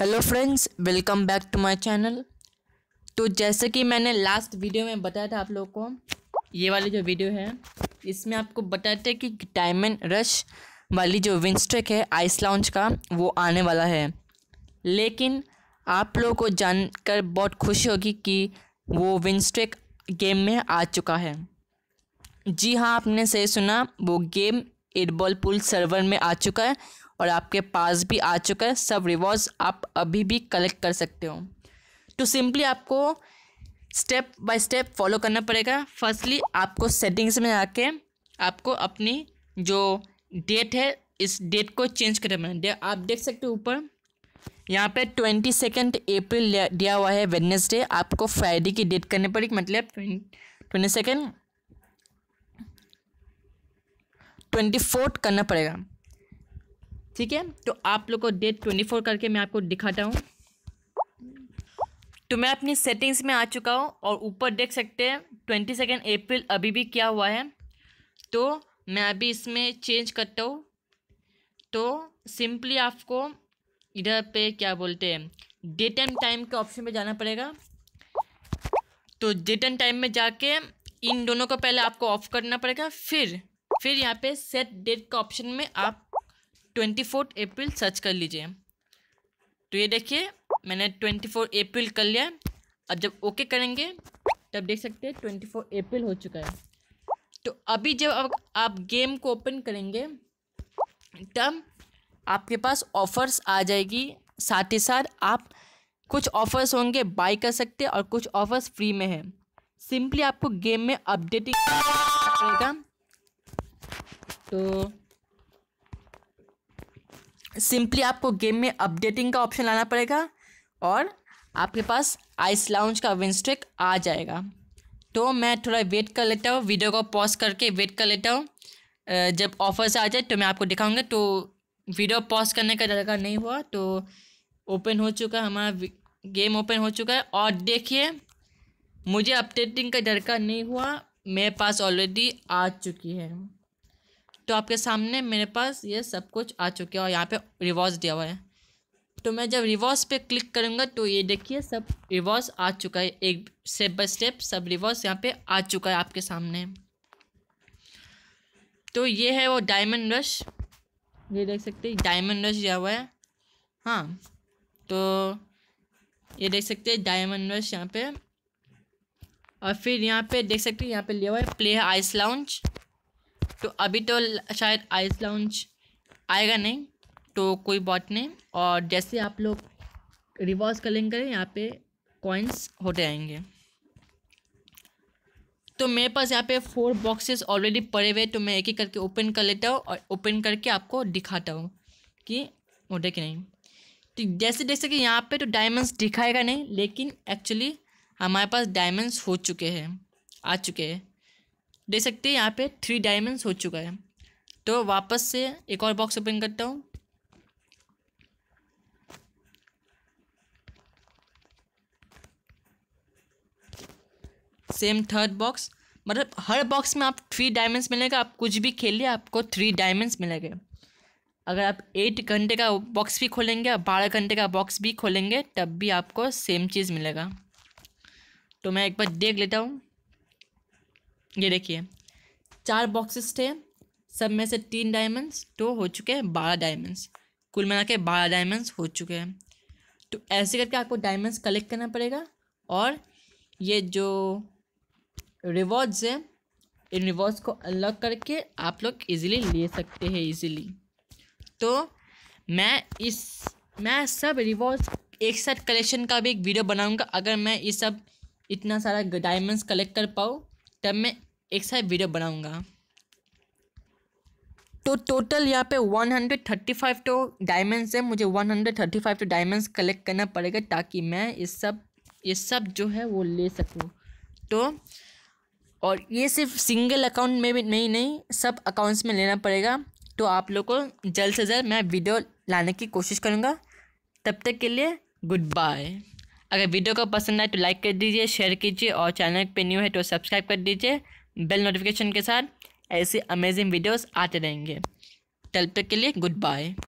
hello friends welcome back to my channel तो जैसे कि मैंने लास्ट वीडियो में बताया था आप लोगों को ये वाली जो वीडियो है इसमें आपको बताया था कि डायमंड रश वाली जो विंस्टेक है आइस लॉन्च का वो आने वाला है लेकिन आप लोगों को जानकर बहुत खुशी होगी कि वो विंस्टेक गेम में आ चुका है जी हाँ आपने सही सुना वो गेम एडबॉल पुल सर्वर में आ चुका है और आपके पास भी आ चुका है सब रिवॉर्ड्स आप अभी भी कलेक्ट कर सकते हो तो सिंपली आपको स्टेप बाय स्टेप फॉलो करना पड़ेगा फर्स्टली आपको सेटिंग्स में आके आपको अपनी जो डेट है इस डेट को चेंज करना दे, आप देख सकते हो ऊपर यहाँ पे ट्वेंटी सेकेंड अप्रैल दिया हुआ है वेडनेसडे आपको फ्राइडे की डेट करनी पड़ेगी मतलब ट्वेंटी सेकेंड ट्वेंटी फोर्थ करना पड़ेगा ठीक है तो आप लोग को डेट ट्वेंटी फोर करके मैं आपको दिखाता हूँ तो मैं अपनी सेटिंग्स में आ चुका हूँ और ऊपर देख सकते हैं ट्वेंटी सेकेंड अप्रैल अभी भी क्या हुआ है तो मैं अभी इसमें चेंज करता हूँ तो सिंपली आपको इधर पे क्या बोलते हैं डेट एंड टाइम के ऑप्शन में जाना पड़ेगा तो डेट एंड टाइम में जाके इन दोनों को पहले आपको ऑफ करना पड़ेगा फिर फिर यहाँ पे सेट डेट के ऑप्शन में आप ट्वेंटी फोर्थ अप्रैल सर्च कर लीजिए तो ये देखिए मैंने ट्वेंटी फोर अप्रैल कर लिया अब जब ओके करेंगे तब देख सकते हैं ट्वेंटी फोर अप्रैल हो चुका है तो अभी जब आप गेम को ओपन करेंगे तब आपके पास ऑफ़र्स आ जाएगी साथ ही साथ आप कुछ ऑफ़र्स होंगे बाई कर सकते हैं और कुछ ऑफ़र्स फ्री में हैं सिंपली आपको गेम में अपडेटिंग तो सिंपली आपको गेम में अपडेटिंग का ऑप्शन लाना पड़ेगा और आपके पास आइस लाउंज का विंस्ट्रिक आ जाएगा तो मैं थोड़ा वेट कर लेता हूँ वीडियो को पॉज करके वेट कर लेता हूँ जब ऑफर्स आ जाए तो मैं आपको दिखाऊंगा तो वीडियो पॉज करने का जगह नहीं हुआ तो ओपन हो चुका है हमारा गेम ओपन हो चुका है और देखिए मुझे अपडेटिंग का डर का नहीं हुआ मेरे पास ऑलरेडी आ चुकी है तो आपके सामने मेरे पास ये सब कुछ आ चुका है और यहाँ पे रिवॉर्स दिया हुआ है तो मैं जब रिवॉर्स पे क्लिक करूँगा तो ये देखिए सब रिवॉर्स आ चुका है एक स्टेप बाय स्टेप सब रिवॉर्स यहाँ पे आ चुका है आपके सामने तो ये है वो डायमंड रश ये देख सकते हैं डायमंड रश दिया हुआ है हाँ तो ये देख सकते हैं डायमंड रश यहाँ पे और फिर यहाँ पे देख सकते हैं यहाँ पे लिया हुआ है प्ले आइस लाउंज तो अभी तो शायद आइस लॉन्च आएगा नहीं तो कोई बॉट नहीं और जैसे आप लोग रिवॉर्स कलिंग करें यहाँ पे कॉइन्स होते आएंगे तो मेरे पास यहाँ पे फोर बॉक्सेस ऑलरेडी पड़े हुए तो मैं एक एक करके ओपन कर लेता हूँ और ओपन करके आपको दिखाता हूँ कि होते कि नहीं तो जैसे देख सके यहाँ पे तो डायमंड्स दिखाएगा नहीं लेकिन एक्चुअली हमारे पास डायमंड्स हो चुके हैं आ चुके हैं देख सकते हैं यहाँ पे थ्री डायमंड्स हो चुका है तो वापस से एक और बॉक्स ओपन करता हूँ सेम थर्ड बॉक्स मतलब हर बॉक्स में आप थ्री डायमंड्स मिलेगा आप कुछ भी खेलिए आपको थ्री डायमंड्स मिलेंगे अगर आप एट घंटे का बॉक्स भी खोलेंगे और बारह घंटे का बॉक्स भी खोलेंगे तब भी आपको सेम चीज़ मिलेगा तो मैं एक बार देख लेता हूँ ये देखिए चार बॉक्सेस थे सब में से तीन डायमंड्स तो हो चुके हैं बारह डायमंड्स कुल मिला के बारह डायमंड्स हो चुके हैं तो ऐसे करके आपको डायमंड्स कलेक्ट करना पड़ेगा और ये जो रिवॉर्ड्स हैं इन रिवॉर्ड्स को अनलॉक करके आप लोग इजीली ले सकते हैं इजीली तो मैं इस मैं सब रिवॉर्ड्स एक साथ कलेक्शन का भी एक वीडियो बनाऊंगा अगर मैं ये सब इतना सारा डायमंड्स कलेक्ट कर पाऊँ तब मैं एक साथ वीडियो बनाऊँगा तो टोटल यहाँ पे 135 तो डायमंड्स है मुझे 135 तो डायमंड्स कलेक्ट करना पड़ेगा ताकि मैं ये सब ये सब जो है वो ले सकूँ तो और ये सिर्फ सिंगल अकाउंट में भी नहीं नहीं सब अकाउंट्स में लेना पड़ेगा तो आप लोग को जल्द से जल्द मैं वीडियो लाने की कोशिश करूँगा तब तक के लिए गुड बाय अगर वीडियो को पसंद आए तो लाइक कर दीजिए शेयर कीजिए और चैनल पे न्यू है तो सब्सक्राइब कर दीजिए बेल नोटिफिकेशन के साथ ऐसे अमेजिंग वीडियोस आते रहेंगे तब तक के लिए गुड बाय